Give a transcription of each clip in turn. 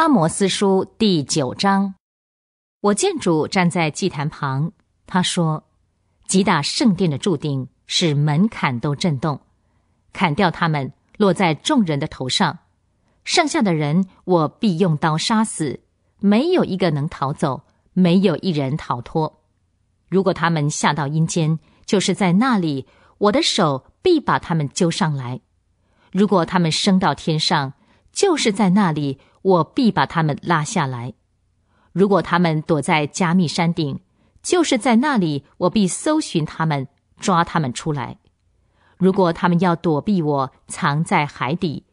阿摩斯书第九章，我见主站在祭坛旁，他说：“击打圣殿的注定，使门槛都震动，砍掉他们落在众人的头上，剩下的人我必用刀杀死，没有一个能逃走，没有一人逃脱。如果他们下到阴间，就是在那里，我的手必把他们揪上来；如果他们升到天上，就是在那里。”我必把他们拉下来。如果他们躲在加密山顶，就是在那里，我必搜寻他们，抓他们出来。如果他们要躲避我，藏在海底，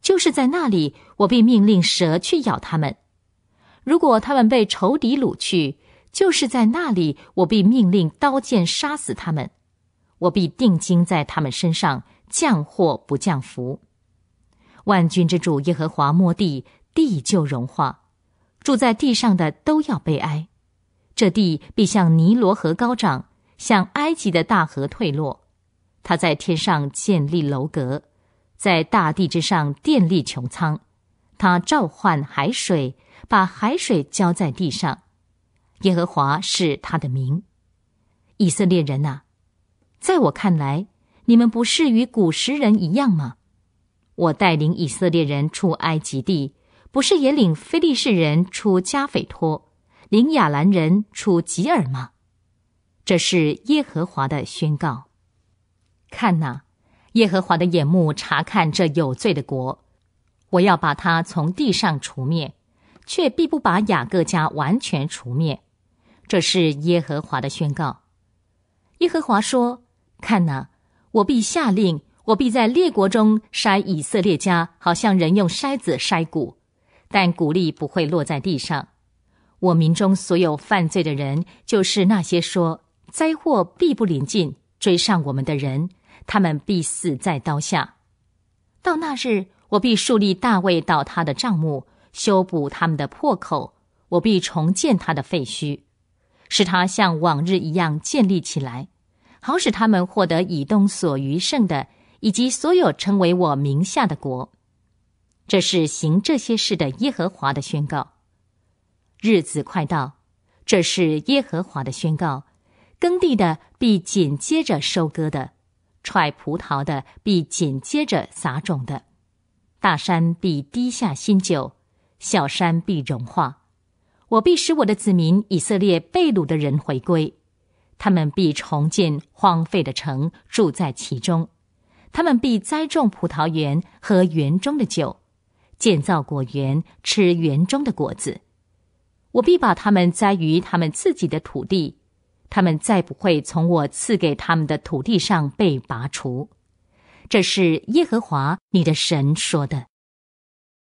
就是在那里，我必命令蛇去咬他们。如果他们被仇敌掳去，就是在那里，我必命令刀剑杀死他们。我必定睛在他们身上降祸不降福。万军之主耶和华摸地，地就融化，住在地上的都要悲哀。这地必像尼罗河高涨，像埃及的大河退落。他在天上建立楼阁，在大地之上建立穹苍。他召唤海水，把海水浇在地上。耶和华是他的名。以色列人呐，在我看来，你们不是与古时人一样吗？我带领以色列人出埃及地。不是也领非利士人出迦斐托，领亚兰人出吉尔吗？这是耶和华的宣告。看哪，耶和华的眼目查看这有罪的国，我要把它从地上除灭，却必不把雅各家完全除灭。这是耶和华的宣告。耶和华说：“看哪，我必下令，我必在列国中筛以色列家，好像人用筛子筛谷。”但鼓励不会落在地上。我民中所有犯罪的人，就是那些说灾祸必不临近追上我们的人，他们必死在刀下。到那日，我必树立大卫倒塌的帐幕，修补他们的破口，我必重建他的废墟，使他像往日一样建立起来，好使他们获得以东所余剩的，以及所有称为我名下的国。这是行这些事的耶和华的宣告。日子快到，这是耶和华的宣告：耕地的必紧接着收割的，踹葡萄的必紧接着撒种的，大山必滴下新酒，小山必融化。我必使我的子民以色列被掳的人回归，他们必重建荒废的城，住在其中，他们必栽种葡萄园和园中的酒。建造果园，吃园中的果子。我必把他们栽于他们自己的土地，他们再不会从我赐给他们的土地上被拔除。这是耶和华你的神说的。